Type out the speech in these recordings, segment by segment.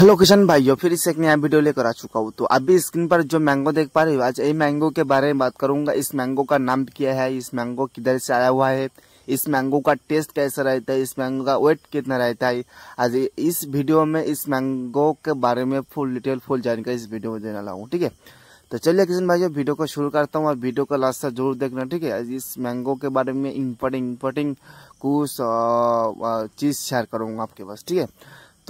hello Kishan भाइयों फिर से एक नया वीडियो लेकर आ चुका हूँ तो अभी स्क्रीन पर जो मैंगो देख पा रहे हो आज ये मैंगो के बारे में बात करूंगा इस मैंगो का नाम क्या है इस मैंगो किधर से आया हुआ है इस मैंगो का टेस्ट कैसा रहता है इस मैंगो का वेट कितना रहता है आज इस वीडियो में इस मैंगो के बारे में फुल डिटेल फुल जानकारी इस वीडियो में देने लाऊ ठीक है तो चलिए किशन भाई वीडियो को शुरू करता हूँ और वीडियो का लास्ट तक जरूर देखना ठीक है इस मैंगो के बारे में इम्पोर्टिंग इम्पोर्टिंग कुछ चीज़ शेयर करूंगा आपके पास ठीक है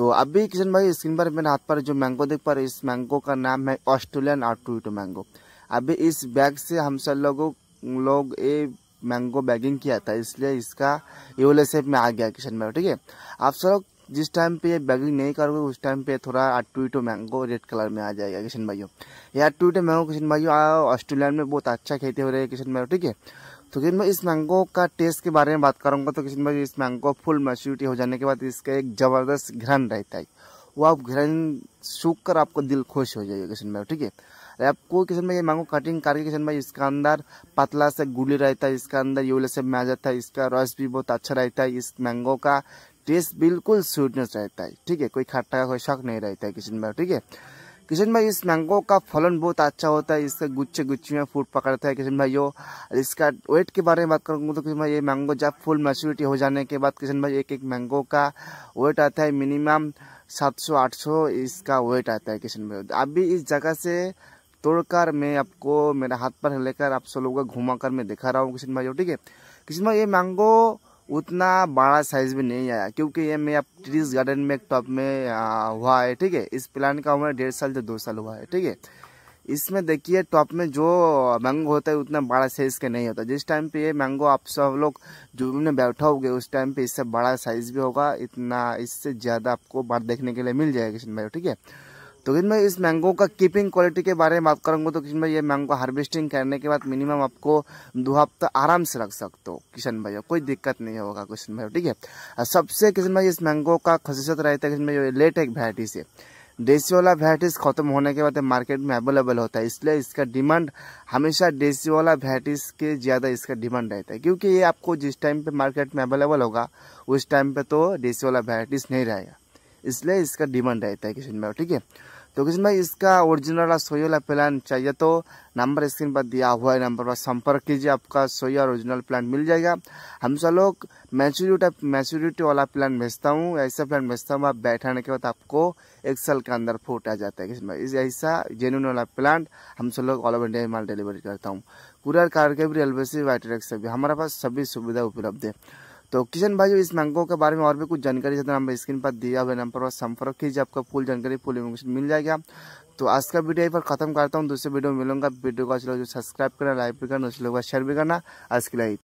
तो अभी किशन भाई स्क्रीन पर मेरे हाथ पर जो मैंगो देख पा रहे इस मैंगो का नाम है ऑस्ट्रेलियन आर्टूटो मैंगो अभी इस बैग से हम सब लोगों लोग ये मैंगो बैगिंग किया था इसलिए इसका ये सेप में आ गया किशन भाई ठीक है आप सब लोग जिस टाइम पे ये बैगिंग नहीं करोगे उस टाइम पे थोड़ा आटूटो मैंगो रेड कलर में आ जाएगा किशन भाइयों ये आटूटो मैंगो किशन भाइयों ऑस्ट्रेलिया में बहुत अच्छा खेती हो रही है किशन भाई ठीक है तो किसी मैं इस मैंगो का टेस्ट के बारे में बात करूँगा तो किसी भाई इस मैंगो फुल मैच्योरिटी हो जाने के बाद इसका एक ज़बरदस्त घृण रहता है वो आप घृण सूख कर आपको दिल खुश हो जाएगा किसी भाई ठीक है आपको किसी भाई ये मैंगो कटिंग करके किसी भाई इसका अंदर पतला से गुली रहता है इसका अंदर यूले से में जाता है इसका रस भी बहुत अच्छा रहता है इस मैंगो का टेस्ट बिल्कुल स्वीटनेस रहता है ठीक है कोई खट्टा कोई शक नहीं रहता है किसी भाई ठीक है किशन भाई इस मैंगो का फलन बहुत अच्छा होता है इसका गुच्छे गुच्छे में फूट पकड़ता है किशन भाई यो इसका वेट के बारे में बात करूँगा तो किशन भाई ये मैंगो जब फुल मेच्योरिटी हो जाने के बाद किशन भाई एक एक मैंगो का वेट आता है मिनिमम 700-800 इसका वेट आता है किशन भाई अभी इस जगह से तोड़कर मैं आपको मेरा हाथ पर लेकर आप सब लोगों को घुमा कर मैं दिखा रहा हूँ किशन भाई ठीक है किशन भाई ये मैंगो उतना बड़ा साइज भी नहीं आया क्योंकि ये मेरा ट्रीज गार्डन में एक टॉप में हुआ है ठीक है इस प्लांट का उम्र डेढ़ साल से दो साल हुआ है ठीक है इसमें देखिए टॉप में जो मैंगो होता है उतना बड़ा साइज का नहीं होता जिस टाइम पे ये मैंगो आप सब लोग जो में बैठा होगे उस टाइम पे इससे बड़ा साइज भी होगा इतना इससे ज़्यादा आपको बाढ़ देखने के लिए मिल जाएगा किशन भाई ठीक है तो मैं इस मैंगो का कीपिंग क्वालिटी के बारे में बात करूंगा तो किशन भाई ये मैंगो हार्वेस्टिंग करने के बाद मिनिमम आपको दो हफ्ता आराम से रख सकते हो किशन भाई कोई दिक्कत नहीं होगा किशन भाई ठीक है सबसे किशन भाई इस मैंगो का खसूसियत रहता है किशन भाई लेट एक वैरायटी से देसी वाला वैराइटीज़ खत्म होने के बाद मार्केट में अवेलेबल होता है इसलिए इसका डिमांड हमेशा देसी वाला वैराइटीज़ के ज़्यादा इसका डिमांड रहता है क्योंकि ये आपको जिस टाइम पे मार्केट में अवेलेबल होगा उस टाइम पे तो देसी वाला वैराइटीज़ नहीं रहेगा इसलिए इसका डिमांड रहता है किशन भाई ठीक है तो किशन भाई इसका ओरिजिनल वाला सोई वाला प्लान चाहिए तो नंबर स्क्रीन पर दिया हुआ है नंबर पर संपर्क कीजिए आपका सोई और ओरिजिनल प्लान मिल जाएगा हम सब लोग मैच्योरिटी मैच्योरिटी वाला प्लान भेजता हूँ ऐसा प्लान भेजता हूँ आप बैठाने के बाद आपको एक साल के अंदर फूट आ जाता है किशन भाई इस ऐसा जेन्यून वाला प्लान हम सब लोग ऑल ओवर इंडिया माल डिलीवरी करता हूँ कुरियर कार के भी रेलवे से वाइट भी हमारे पास सभी सुविधा उपलब्ध है तो किशन भाई इस नंगों के बारे में और भी कुछ जानकारी है नंबर स्क्रीन पर दिया हुआ नंबर पर संपर्क कीजिए आपको फुल जानकारी फुल इन्फॉर्मेशन मिल जाएगा तो आज का वीडियो पर खत्म करता हूँ दूसरे वीडियो में मिलूंगा वीडियो को अच्छा लगे सब्सक्राइब करना लाइक भी करना उस लोग शेयर भी करना आज के लिए